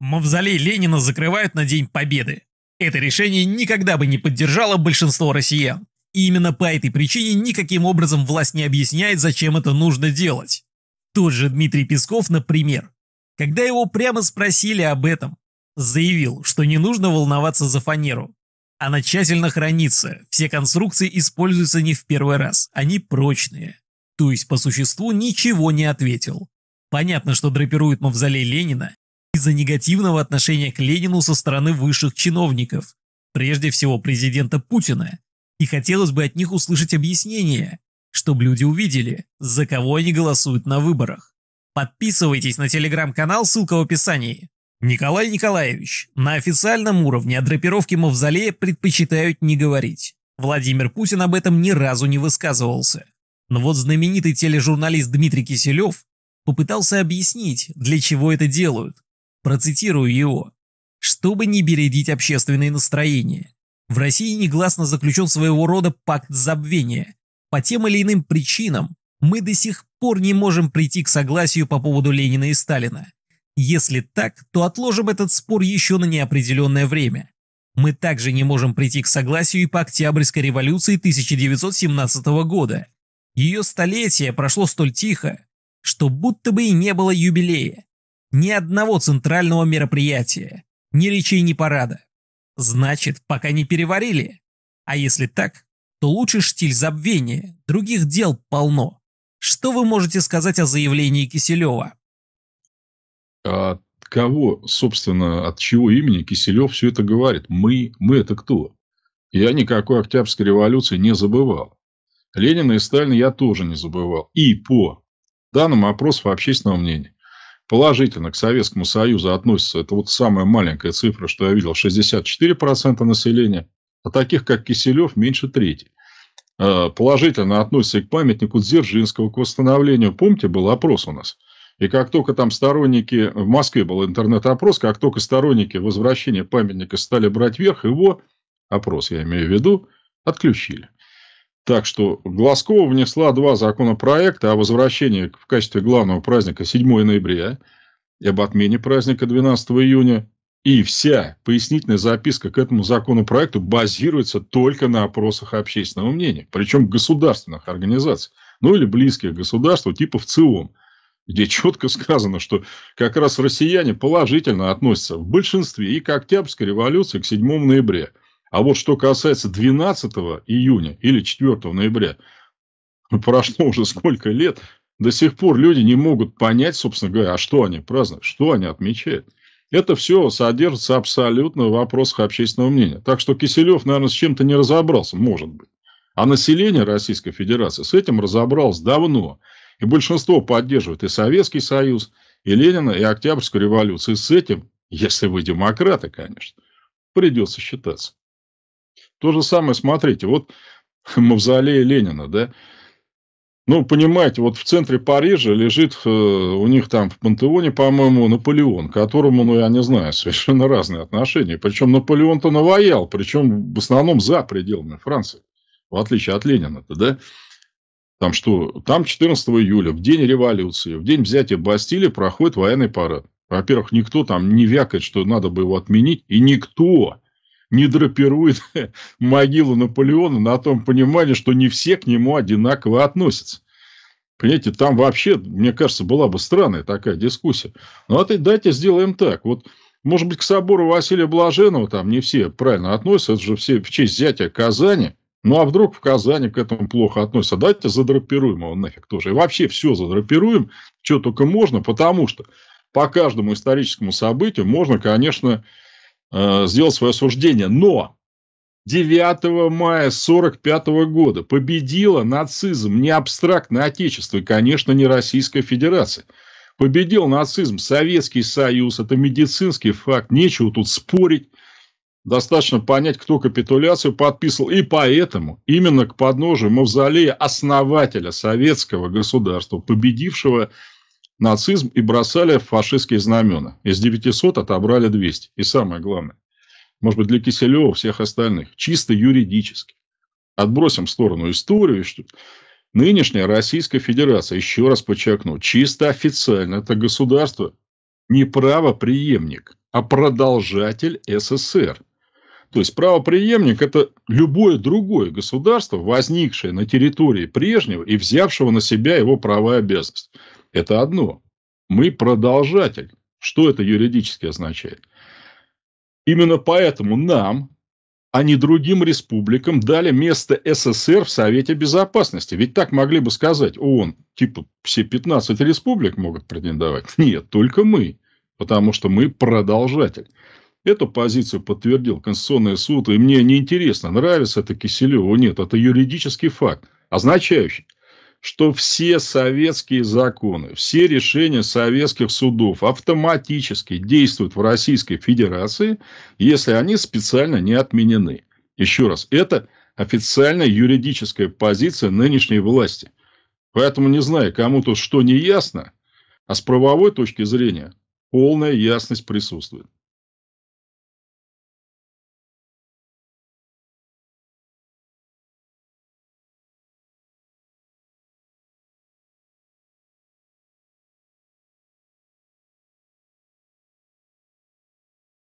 Мавзолей Ленина закрывают на День Победы. Это решение никогда бы не поддержало большинство россиян. И именно по этой причине никаким образом власть не объясняет, зачем это нужно делать. Тот же Дмитрий Песков, например, когда его прямо спросили об этом, заявил, что не нужно волноваться за фанеру. Она тщательно хранится, все конструкции используются не в первый раз, они прочные. То есть по существу ничего не ответил. Понятно, что драпируют мавзолей Ленина, из-за негативного отношения к Ленину со стороны высших чиновников, прежде всего президента Путина, и хотелось бы от них услышать объяснение, чтобы люди увидели, за кого они голосуют на выборах. Подписывайтесь на телеграм-канал, ссылка в описании. Николай Николаевич, на официальном уровне о драпировке мавзолея предпочитают не говорить. Владимир Путин об этом ни разу не высказывался. Но вот знаменитый тележурналист Дмитрий Киселев попытался объяснить, для чего это делают, Процитирую его. «Чтобы не бередить общественные настроения, в России негласно заключен своего рода пакт забвения. По тем или иным причинам мы до сих пор не можем прийти к согласию по поводу Ленина и Сталина. Если так, то отложим этот спор еще на неопределенное время. Мы также не можем прийти к согласию и по Октябрьской революции 1917 года. Ее столетие прошло столь тихо, что будто бы и не было юбилея. Ни одного центрального мероприятия, ни речей, ни парада. Значит, пока не переварили. А если так, то лучше штиль забвения, других дел полно. Что вы можете сказать о заявлении Киселева? От а кого, собственно, от чего имени Киселев все это говорит? Мы, мы это кто? Я никакой Октябрьской революции не забывал. Ленина и Сталина я тоже не забывал. И по данным опросов общественного мнения, положительно к Советскому Союзу относятся, это вот самая маленькая цифра, что я видел, 64% населения, а таких, как Киселев, меньше трети. А, положительно относятся и к памятнику Дзержинского, к восстановлению. Помните, был опрос у нас? И как только там сторонники, в Москве был интернет-опрос, как только сторонники возвращения памятника стали брать вверх, его, опрос я имею в виду, отключили. Так что Глазкова внесла два законопроекта о возвращении в качестве главного праздника 7 ноября и об отмене праздника 12 июня. И вся пояснительная записка к этому законопроекту базируется только на опросах общественного мнения, причем государственных организаций, ну или близких государств, типа в ВЦИОМ, где четко сказано, что как раз россияне положительно относятся в большинстве и к Октябрьской революции к 7 ноября – а вот что касается 12 июня или 4 ноября, ну, прошло уже сколько лет, до сих пор люди не могут понять, собственно говоря, а что они празднуют, что они отмечают. Это все содержится абсолютно в вопросах общественного мнения. Так что Киселев, наверное, с чем-то не разобрался, может быть. А население Российской Федерации с этим разобралось давно. И большинство поддерживает и Советский Союз, и Ленина, и Октябрьскую революцию. И с этим, если вы демократы, конечно, придется считаться. То же самое, смотрите, вот мавзолей Ленина, да, ну, понимаете, вот в центре Парижа лежит э, у них там в пантеоне, по-моему, Наполеон, которому, ну, я не знаю, совершенно разные отношения. Причем Наполеон-то наваял, причем в основном за пределами Франции, в отличие от Ленина-то, да? Там что? Там 14 июля, в день революции, в день взятия Бастилии проходит военный парад. Во-первых, никто там не вякает, что надо бы его отменить, и никто не драпирует могилу Наполеона на том понимании, что не все к нему одинаково относятся. Понимаете, там вообще, мне кажется, была бы странная такая дискуссия. Ну, а ты дайте сделаем так. Вот, может быть, к собору Василия Блаженного там не все правильно относятся, это же все в честь взятия Казани. Ну, а вдруг в Казани к этому плохо относятся? Давайте задрапируем его нафиг тоже. И вообще все задрапируем, что только можно, потому что по каждому историческому событию можно, конечно, Э, сделал свое осуждение. Но 9 мая 45 года победила нацизм не абстрактное отечество и, конечно, не Российская Федерация. Победил нацизм Советский Союз, это медицинский факт, нечего тут спорить. Достаточно понять, кто капитуляцию подписывал. И поэтому именно к подножию мавзолея основателя советского государства, победившего нацизм и бросали фашистские знамена. Из 900 отобрали 200. И самое главное, может быть, для Киселева, всех остальных, чисто юридически. Отбросим в сторону историю. Что... Нынешняя Российская Федерация, еще раз подчеркну, чисто официально это государство не правоприемник, а продолжатель СССР. То есть правоприемник – это любое другое государство, возникшее на территории прежнего и взявшего на себя его права и обязанности. Это одно. Мы продолжатель. Что это юридически означает? Именно поэтому нам, а не другим республикам, дали место СССР в Совете Безопасности. Ведь так могли бы сказать ООН, типа все 15 республик могут претендовать. Нет, только мы, потому что мы продолжатель. Эту позицию подтвердил Конституционный суд, и мне неинтересно, нравится это Киселеву, нет, это юридический факт, означающий, что все советские законы, все решения советских судов автоматически действуют в Российской Федерации, если они специально не отменены. Еще раз, это официальная юридическая позиция нынешней власти. Поэтому, не знаю, кому то что не ясно, а с правовой точки зрения полная ясность присутствует.